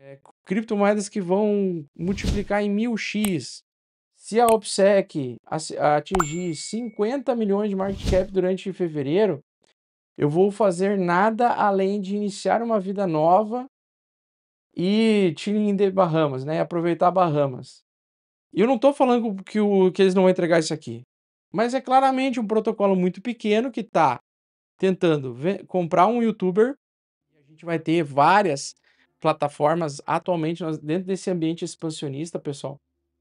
é, criptomoedas que vão multiplicar em 1000x. Se a OPSEC atingir 50 milhões de market cap durante fevereiro, eu vou fazer nada além de iniciar uma vida nova e tirar de Bahamas, né? Aproveitar Bahamas. Eu não estou falando que, o, que eles não vão entregar isso aqui, mas é claramente um protocolo muito pequeno que está tentando comprar um youtuber. A gente vai ter várias plataformas, atualmente, nós, dentro desse ambiente expansionista, pessoal,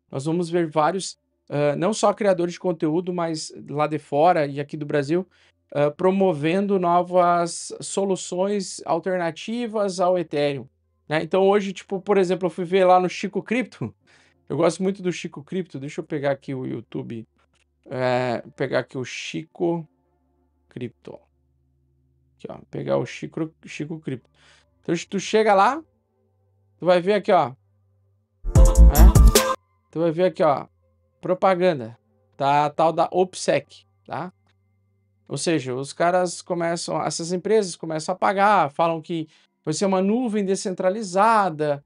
nós vamos ver vários, uh, não só criadores de conteúdo, mas lá de fora e aqui do Brasil, uh, promovendo novas soluções alternativas ao Ethereum. Né? Então, hoje, tipo, por exemplo, eu fui ver lá no Chico Cripto. Eu gosto muito do Chico Cripto. Deixa eu pegar aqui o YouTube. É, pegar aqui o Chico Cripto. Aqui, ó. Pegar o Chico, Chico Cripto. Então tu chega lá, tu vai ver aqui, ó. É? Tu vai ver aqui, ó. Propaganda. Tá tal da OPSEC, tá? Ou seja, os caras começam, essas empresas começam a pagar, falam que vai ser uma nuvem descentralizada,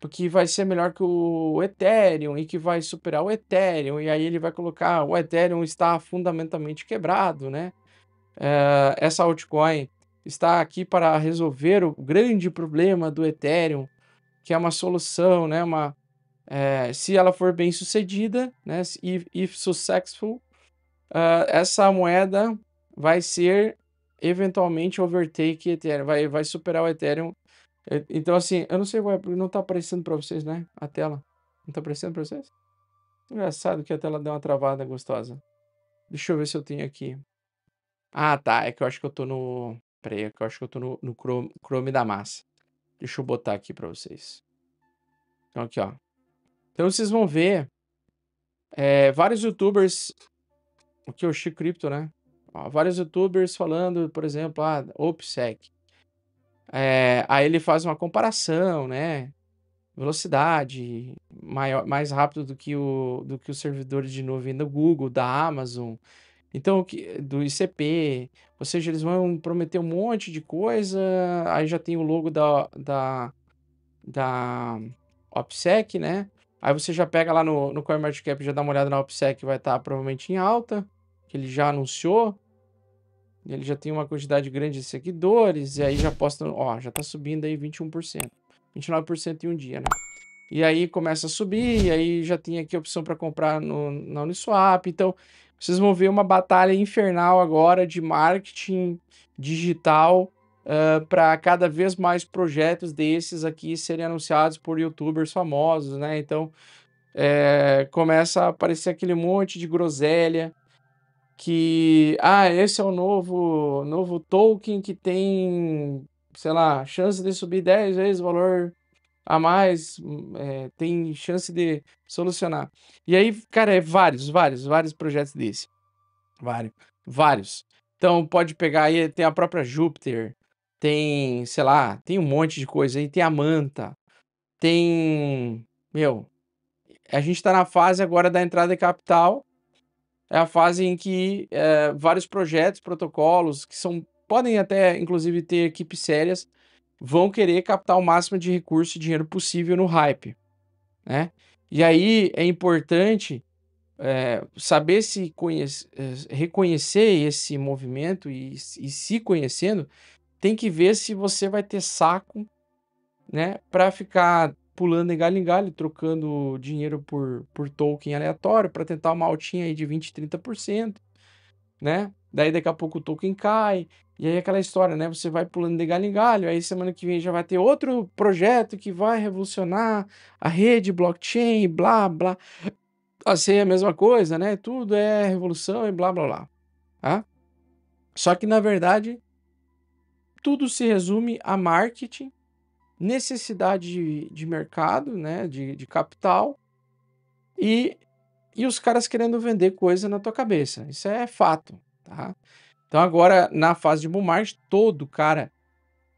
porque vai ser melhor que o Ethereum e que vai superar o Ethereum. E aí ele vai colocar: o Ethereum está fundamentalmente quebrado, né? Eh, essa altcoin está aqui para resolver o grande problema do Ethereum, que é uma solução, né? Uma, é, se ela for bem sucedida, né? If, if successful, uh, essa moeda vai ser eventualmente overtake Ethereum, vai, vai superar o Ethereum. É, então, assim, eu não sei, ué, não tá aparecendo para vocês, né? A tela. Não tá aparecendo para vocês? Engraçado que a tela deu uma travada gostosa. Deixa eu ver se eu tenho aqui. Ah, tá. É que eu acho que eu tô no. Peraí, que eu acho que eu tô no, no Chrome, Chrome da massa. Deixa eu botar aqui pra vocês. Então aqui, ó. Então vocês vão ver é, vários youtubers... que é o Chico Cripto, né? Ó, vários youtubers falando, por exemplo, ah, OPSEC. É, aí ele faz uma comparação, né? Velocidade maior, mais rápido do que, o, do que os servidores de nuvem do Google, da Amazon, então, eh, do ICP, ou seja, eles vão prometer um monte de coisa, aí já tem o logo da, da, da OPSEC, né? Aí você já pega lá no, no CoinMarketCap, já dá uma olhada na OPSEC, vai estar tá provavelmente em alta, que ele já anunciou. Ele já tem uma quantidade grande de seguidores, e aí já posta, ó, já tá subindo aí 21%, 29% em um dia, né? E aí começa a subir, e aí já tem aqui a opção para comprar no, na Uniswap. Então, vocês vão ver uma batalha infernal agora de marketing digital uh, ah, para cada vez mais projetos desses aqui serem anunciados por youtubers famosos, né? Então é, começa a aparecer aquele monte de groselha que ah esse é o novo novo token que tem sei lá chance de subir 10 vezes o valor a mais, hum, é, tem chance de solucionar. E aí, cara, é vários, vários, vários projetos desse. Vários, vários. Então pode pegar aí, tem a própria Júpiter, tem, sei lá, tem um monte de coisa aí, tem a Manta, tem, meu, a gente tá na fase agora da entrada de capital, é a fase em que é, vários projetos, protocolos, que são podem até inclusive ter equipes sérias, vão querer captar o máximo de recurso e dinheiro possível no hype, né? E aí é importante é, saber se conhece, é, reconhecer esse movimento e, e se conhecendo, tem que ver se você vai ter saco, né, para ficar pulando em galho em galho, trocando dinheiro por, por token aleatório para tentar uma altinha aí de 20, 30%, né? Daí daqui a pouco o token cai, e aí aquela história, né? Você vai pulando de galho em galho, aí semana que vem já vai ter outro projeto que vai revolucionar a rede, blockchain, blá, blá. Assim é a mesma coisa, né? Tudo é revolução e blá, blá, blá. Tá? Só que, na verdade, tudo se resume a marketing, necessidade de, de mercado, né? De, de capital e, e os caras querendo vender coisa na tua cabeça. Isso é fato, tá? Então agora, na fase de bull market, todo cara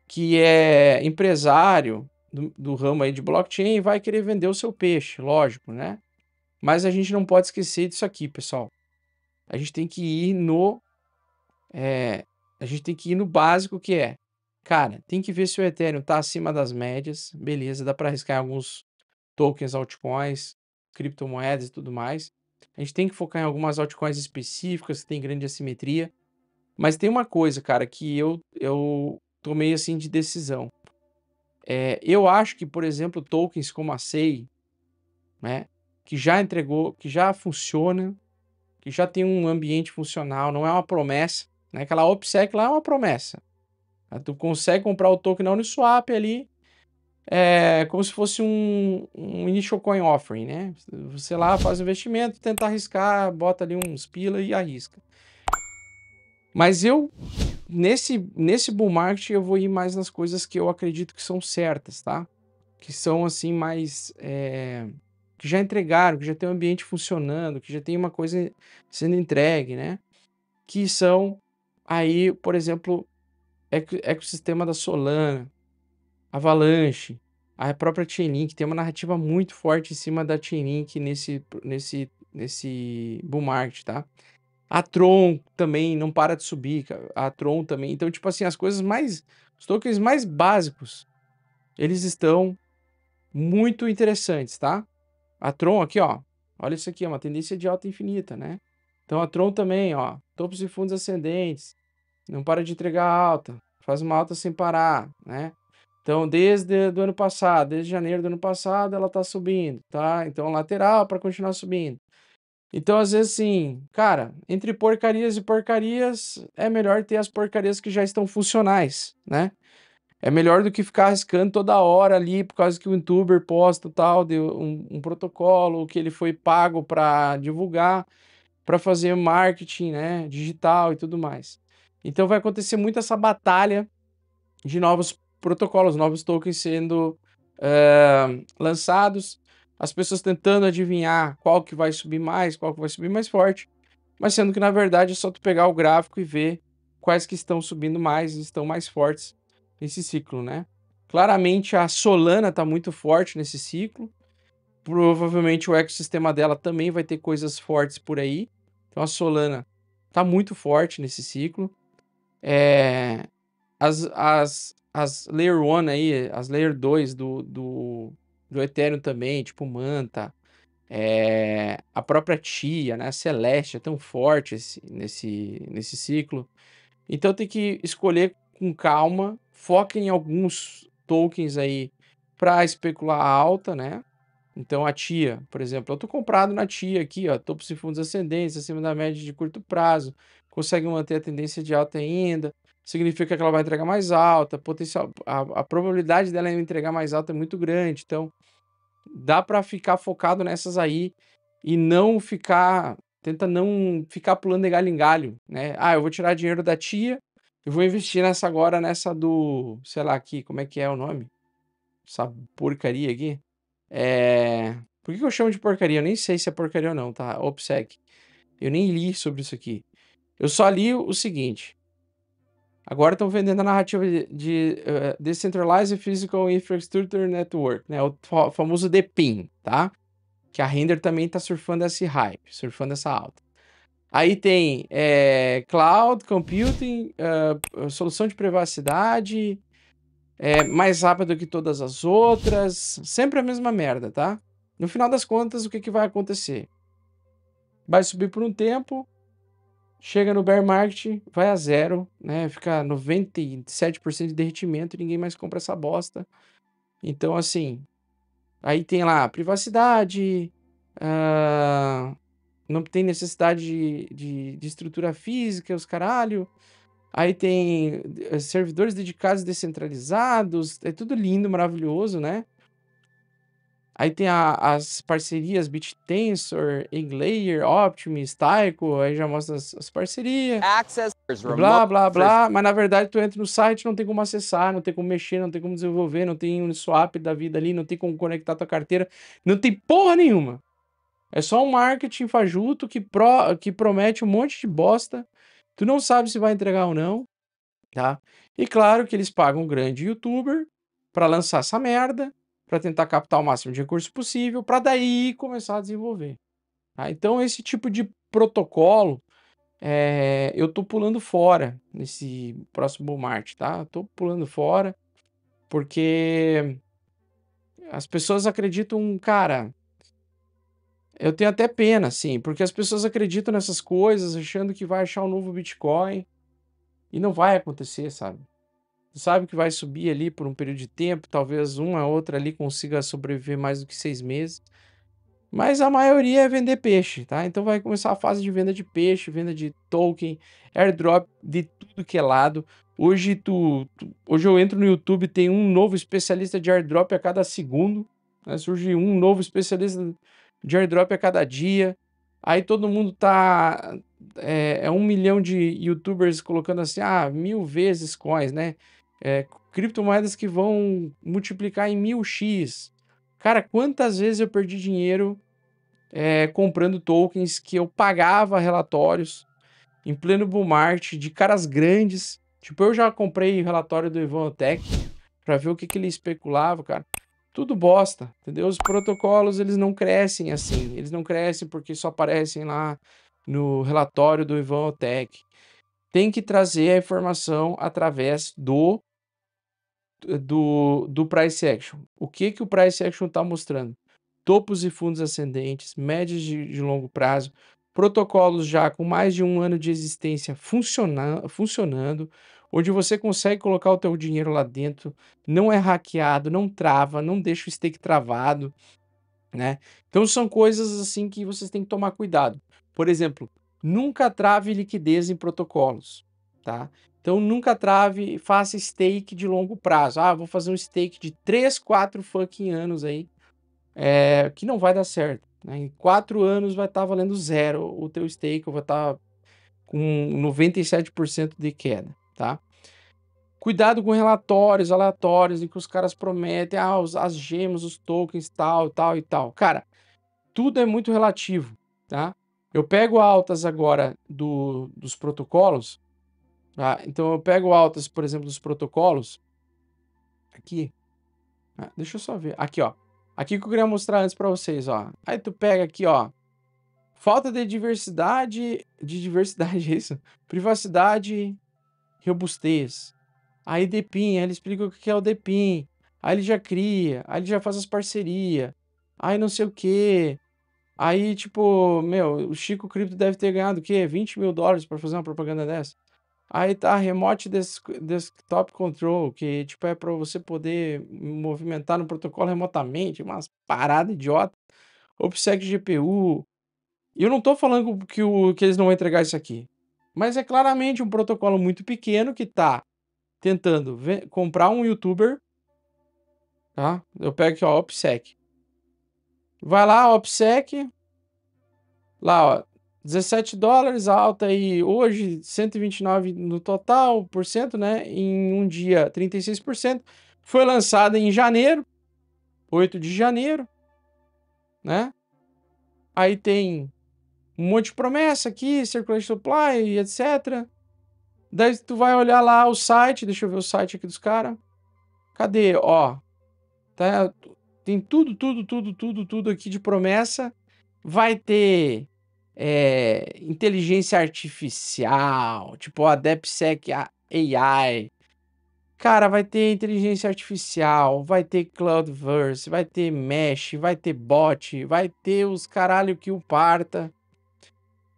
que é empresário do, do ramo aí de blockchain vai querer vender o seu peixe, lógico, né? Mas a gente não pode esquecer disso aqui, pessoal. A gente tem que ir no... É, a gente tem que ir no básico que é, cara, tem que ver se o Ethereum tá acima das médias, beleza, dá para arriscar alguns tokens, altcoins, criptomoedas e tudo mais. A gente tem que focar em algumas altcoins específicas que tem grande assimetria. Mas tem uma coisa, cara, que eu, eu tomei assim de decisão. É, eu acho que, por exemplo, tokens como a SEI, né, que já entregou, que já funciona, que já tem um ambiente funcional, não é uma promessa. Né? Aquela OPSEC lá é uma promessa. Né, tu consegue comprar o token na Uniswap ali, é, como se fosse um, um initial coin offering, né? Você lá faz investimento, tenta arriscar, bota ali uns pila e arrisca. Mas eu, nesse, nesse bull market, eu vou ir mais nas coisas que eu acredito que são certas, tá? Que são, assim, mais... É... Que já entregaram, que já tem um ambiente funcionando, que já tem uma coisa sendo entregue, né? Que são aí, por exemplo, ecossistema da Solana, Avalanche, a própria Chainlink, tem uma narrativa muito forte em cima da Chainlink nesse, nesse, nesse bull market, tá? A Tron também não para de subir, cara. A Tron também. Então, tipo assim, as coisas mais. Os tokens mais básicos. Eles estão muito interessantes, tá? A Tron aqui, ó. Olha isso aqui, é uma tendência de alta infinita, né? Então a Tron também, ó. Topos e fundos ascendentes. Não para de entregar alta. Faz uma alta sem parar, né? Então, desde do ano passado, desde janeiro do ano passado, ela tá subindo, tá? Então, lateral para continuar subindo. Então, às vezes, assim, cara, entre porcarias e porcarias, é melhor ter as porcarias que já estão funcionais, né? É melhor do que ficar arriscando toda hora ali por causa que o youtuber posta tal, deu um, um protocolo que ele foi pago para divulgar, para fazer marketing, né, digital e tudo mais. Então vai acontecer muito essa batalha de novos protocolos, novos tokens sendo uh, lançados as pessoas tentando adivinhar qual que vai subir mais, qual que vai subir mais forte, mas sendo que na verdade é só tu pegar o gráfico e ver quais que estão subindo mais e estão mais fortes nesse ciclo, né? Claramente a Solana está muito forte nesse ciclo. Provavelmente o ecossistema dela também vai ter coisas fortes por aí. Então a Solana está muito forte nesse ciclo. É... As, as, as Layer 1 aí, as Layer 2 do, do, do Ethereum também, tipo Manta, é, a própria Tia, né? A Celeste é tão forte esse, nesse, nesse ciclo. Então tem que escolher com calma, foca em alguns tokens aí para especular alta, né? Então a tia, por exemplo, eu tô comprado na tia aqui, ó, topos e fundos ascendentes, acima da média de curto prazo, consegue manter a tendência de alta ainda significa que ela vai entregar mais alta, potencial, a, a probabilidade dela entregar mais alta é muito grande. Então, dá para ficar focado nessas aí e não ficar, tenta não ficar pulando de galho em galho, né? Ah, eu vou tirar dinheiro da tia, eu vou investir nessa agora, nessa do, sei lá aqui, como é que é o nome? Essa porcaria aqui. É... Por que eu chamo de porcaria? Eu nem sei se é porcaria ou não, tá? OPSEC. Eu nem li sobre isso aqui. Eu só li o seguinte. Agora estão vendendo a narrativa de, de uh, Decentralized Physical Infrastructure Network, né? O famoso DPIN, tá? Que a Render também está surfando esse hype, surfando essa alta. Aí tem é, cloud, computing, uh, solução de privacidade, é, mais rápido que todas as outras, sempre a mesma merda, tá? No final das contas, o que, que vai acontecer? Vai subir por um tempo, Chega no bear market, vai a zero, né? Fica 97% de derretimento, ninguém mais compra essa bosta. Então, assim, aí tem lá privacidade, uh, não tem necessidade de, de, de estrutura física, os caralho. Aí tem eh, servidores dedicados descentralizados, é tudo lindo, maravilhoso, né? Aí tem a, as parcerias BitTensor, Englayer, Optimus, Taiko, aí já mostra as, as parcerias. Access, blá, blá, blá. Mas na verdade tu entra no site, não tem como acessar, não tem como mexer, não tem como desenvolver, não tem um swap da vida ali, não tem como conectar tua carteira, não tem porra nenhuma. É só um marketing fajuto que, pro, que promete um monte de bosta. Tu não sabe se vai entregar ou não, tá? E claro que eles pagam um grande youtuber para lançar essa merda para tentar captar o máximo de recursos possível, para daí começar a desenvolver. Tá? Então, esse tipo de protocolo é, eu estou pulando fora nesse próximo bull market, tá? Estou pulando fora porque as pessoas acreditam, cara. Eu tenho até pena, assim, porque as pessoas acreditam nessas coisas, achando que vai achar um novo Bitcoin e não vai acontecer, sabe? tu sabe que vai subir ali por um período de tempo, talvez uma outra ali consiga sobreviver mais do que seis meses. Mas a maioria é vender peixe, tá? Então vai começar a fase de venda de peixe, venda de token, airdrop de tudo que é lado. Hoje tu, tu hoje eu entro no YouTube, tem um novo especialista de airdrop a cada segundo. Né? Surge um novo especialista de airdrop a cada dia. Aí todo mundo tá é, é um milhão de YouTubers colocando assim, ah, mil vezes coins, né? é, criptomoedas que vão multiplicar em mil X. Cara, quantas vezes eu perdi dinheiro é, comprando tokens que eu pagava relatórios em pleno bull market de caras grandes. Tipo, eu já comprei o relatório do Ivan Tech para ver o que, que ele especulava, cara. Tudo bosta, entendeu? Os protocolos, eles não crescem assim. Eles não crescem porque só aparecem lá no relatório do Ivan Otec tem que trazer a informação através do do, do price action. O que que o price action está mostrando? Topos e fundos ascendentes, médias de, de, longo prazo, protocolos já com mais de um ano de existência funciona, funcionando, onde você consegue colocar o teu dinheiro lá dentro, não é hackeado, não trava, não deixa o stake travado, né? Então são coisas assim que vocês têm que tomar cuidado. Por exemplo, Nunca trave liquidez em protocolos, tá? Então nunca trave, faça stake de longo prazo. Ah, vou fazer um stake de 3, 4 fucking anos aí, é, que não vai dar certo. Né? Em 4 anos vai estar tá valendo zero o teu stake, vai estar tá com 97% de queda, tá? Cuidado com relatórios aleatórios em que os caras prometem ah, os, as gemas, os tokens, tal, tal e tal. Cara, tudo é muito relativo, tá? Eu pego altas agora do, dos protocolos. Tá? Então eu pego altas, por exemplo, dos protocolos. Aqui. Ah, deixa eu só ver. Aqui, ó. Aqui que eu queria mostrar antes para vocês, ó. Aí tu pega aqui, ó. Falta de diversidade. De diversidade, é isso? Privacidade, robustez. Aí DPIM, aí ele explica o que é o DPIM. Aí ele já cria, aí ele já faz as parcerias. Aí não sei o quê. Aí, tipo, meu, o Chico Cripto deve ter ganhado o quê? 20 mil dólares para fazer uma propaganda dessa. Aí tá Remote Desk Desktop Control, que tipo é para você poder movimentar no protocolo remotamente, umas paradas idiota. OPSEC GPU. eu não tô falando que, o, que eles não vão entregar isso aqui. Mas é claramente um protocolo muito pequeno que tá tentando comprar um youtuber. Tá? Eu pego aqui, ó, OPSEC. Vai lá, OPSEC. Lá, ó. 17 dólares, alta aí hoje, 129 no total por cento, né? Em um dia, 36%. Foi lançada em janeiro, 8 de janeiro, né? Aí tem um monte de promessa aqui, circulante supply e etc. Daí tu vai olhar lá o site, deixa eu ver o site aqui dos caras. Cadê? Ó. Tá, tem tudo, tudo, tudo, tudo, tudo aqui de promessa. Vai ter é, inteligência artificial, tipo a DeepSec AI. Cara, vai ter inteligência artificial, vai ter Cloudverse, vai ter Mesh, vai ter bot, vai ter os caralho que o parta.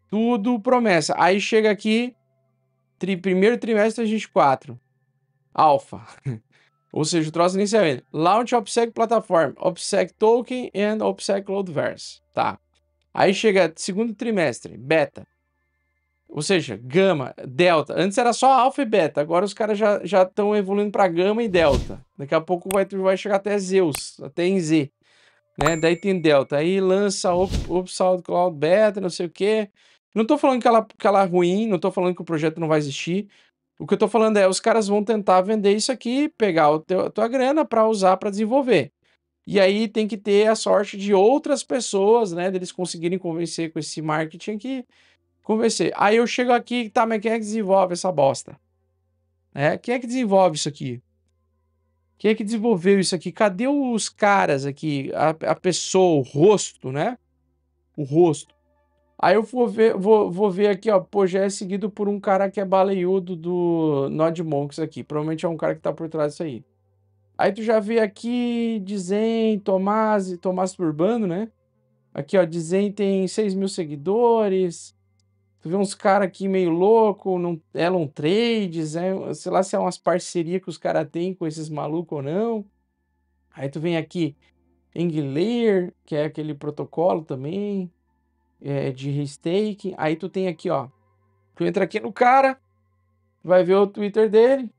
Tudo promessa. Aí chega aqui, tri, primeiro trimestre 2024. Alfa. Ou seja, o troço nem se Launch OPSEC Platform, OPSEC Token and OPSEC Loadverse. Tá. Aí chega segundo trimestre, beta. Ou seja, gama, delta. Antes era só alfa e beta, agora os caras já estão evoluindo para gama e delta. Daqui a pouco vai, vai chegar até Zeus, até em Z. Né? Daí tem delta. Aí lança OpSound Cloud Beta, não sei o quê. Não tô falando que ela, que ela é ruim, não tô falando que o projeto não vai existir. O que eu estou falando é, os caras vão tentar vender isso aqui, pegar o teu, a tua grana para usar para desenvolver. E aí tem que ter a sorte de outras pessoas, né, deles conseguirem convencer com esse marketing aqui, convencer. Aí eu chego aqui, tá, mas quem é que desenvolve essa bosta? É, quem é que desenvolve isso aqui? Quem é que desenvolveu isso aqui? Cadê os caras aqui? A, a pessoa, o rosto, né? O rosto. Aí eu vou ver, vou, vou ver aqui, ó. Pô, já é seguido por um cara que é baleiudo do Nod Monks aqui. Provavelmente é um cara que tá por trás disso aí. Aí tu já vê aqui dizem Tomás, Tomás né? Aqui, ó, dizem tem 6 mil seguidores. Tu vê uns caras aqui meio louco, não, Elon Trades, é, sei lá se é umas parcerias que os caras têm com esses malucos ou não. Aí tu vem aqui Angular, que é aquele protocolo também é, de restake. Aí tu tem aqui, ó. Tu entra aqui no cara, vai ver o Twitter dele.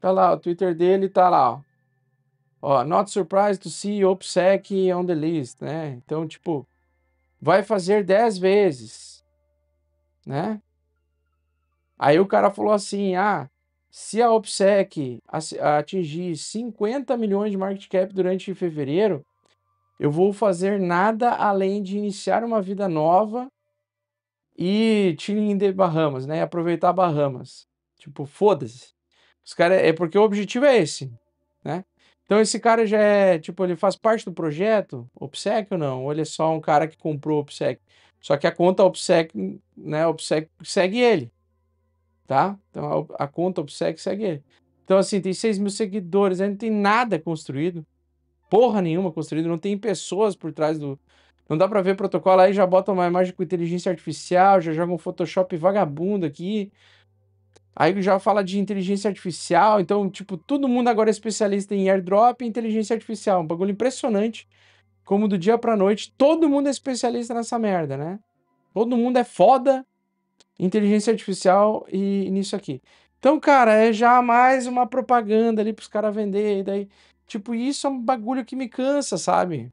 Tá lá, o Twitter dele tá lá, ó. Ó, not surprised to see OPSEC on the list, né? Então, tipo, vai fazer 10 vezes, né? Aí o cara falou assim, ah, se a OPSEC atingir 50 milhões de market cap durante fevereiro, eu vou fazer nada além de iniciar uma vida nova e tirar de Bahamas, né? Aproveitar Bahamas. Tipo, foda-se. Os cara é porque o objetivo é esse, né? Então esse cara já é, tipo, ele faz parte do projeto OPSEC ou não? Ou ele é só um cara que comprou OPSEC? Só que a conta OPSEC, né, OPSEC segue ele, tá? Então a, a conta OPSEC segue ele. Então assim, tem 6 mil seguidores, ainda não tem nada construído porra nenhuma construído, não tem pessoas por trás do. Não dá pra ver protocolo, aí já botam uma imagem com inteligência artificial, já jogam um Photoshop vagabundo aqui. Aí já fala de inteligência artificial, então, tipo, todo mundo agora é especialista em airdrop e inteligência artificial. Um bagulho impressionante. Como do dia pra noite, todo mundo é especialista nessa merda, né? Todo mundo é foda inteligência artificial e nisso aqui. Então, cara, é já mais uma propaganda ali pros caras vender. E daí Tipo, isso é um bagulho que me cansa, sabe?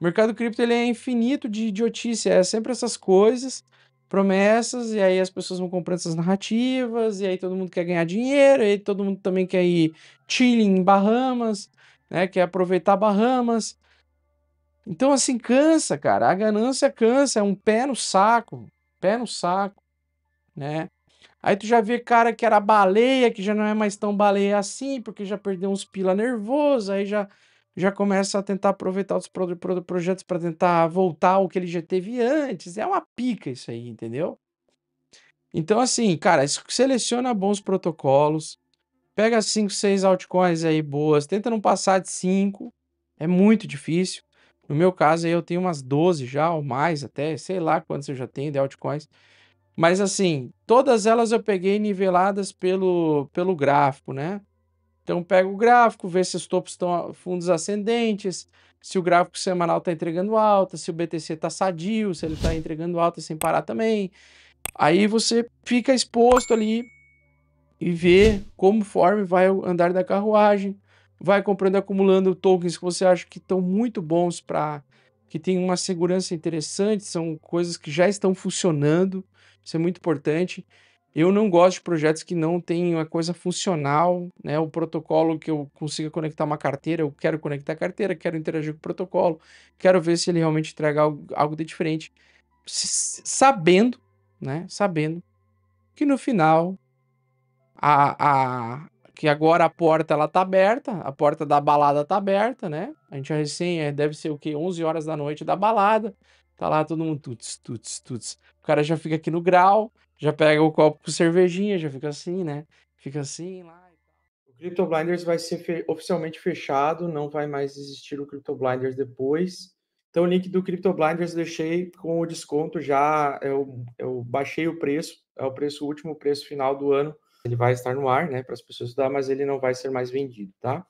O mercado cripto ele é infinito de idiotice, é sempre essas coisas, promessas, e aí as pessoas vão comprando essas narrativas, e aí todo mundo quer ganhar dinheiro, e aí todo mundo também quer ir chilling em Bahamas, né? Quer aproveitar Bahamas. Então, assim, cansa, cara. A ganância cansa, é um pé no saco, pé no saco, né? Aí tu já vê cara que era baleia, que já não é mais tão baleia assim, porque já perdeu uns pila nervoso, aí já, já começa a tentar aproveitar outros pro, pro, projetos para tentar voltar ao que ele já teve antes. É uma pica isso aí, entendeu? Então, assim, cara, seleciona bons protocolos, pega 5, 6 altcoins aí boas, tenta não passar de 5, é muito difícil. No meu caso, aí eu tenho umas 12 já, ou mais até, sei lá quantos eu já tenho de altcoins. Mas assim, todas elas eu peguei niveladas pelo, pelo gráfico, né? Então pego o gráfico, vê se os topos estão fundos ascendentes, se o gráfico semanal está entregando alta, se o BTC está sadio, se ele está entregando alta sem parar também. Aí você fica exposto ali e vê como forma vai o andar da carruagem, vai comprando acumulando tokens que você acha que estão muito bons para que tem uma segurança interessante, são coisas que já estão funcionando. Isso é muito importante. Eu não gosto de projetos que não têm uma coisa funcional, né? O protocolo que eu consiga conectar uma carteira, eu quero conectar a carteira, quero interagir com o protocolo, quero ver se ele realmente entrega algo, de diferente. Sabendo, né? Sabendo que no final a, a que agora a porta ela tá aberta, a porta da balada tá aberta, né? A gente recém é, deve ser o que 11 horas da noite da balada. Tá lá todo mundo tuts, tuts, tuts. O cara já fica aqui no grau, já pega o copo com cervejinha, já fica assim, né? Fica assim lá. O Crypto Blinders vai ser fe oficialmente fechado, não vai mais existir o Crypto Blinders depois. Então, o link do Crypto Blinders deixei com o desconto já. Eu, é eu é baixei o preço, é o preço o último, preço final do ano. Ele vai estar no ar, né, para as pessoas estudar, mas ele não vai ser mais vendido, tá?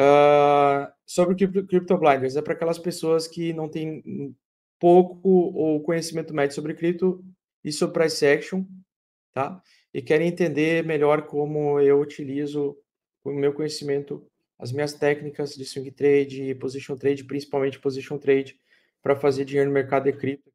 Ah, sobre o crypto Blinders, é para aquelas pessoas que não têm pouco ou conhecimento médio sobre cripto e sobre price action, tá? E querem entender melhor como eu utilizo o meu conhecimento, as minhas técnicas de swing trade, position trade, principalmente position trade, para fazer dinheiro no mercado de cripto,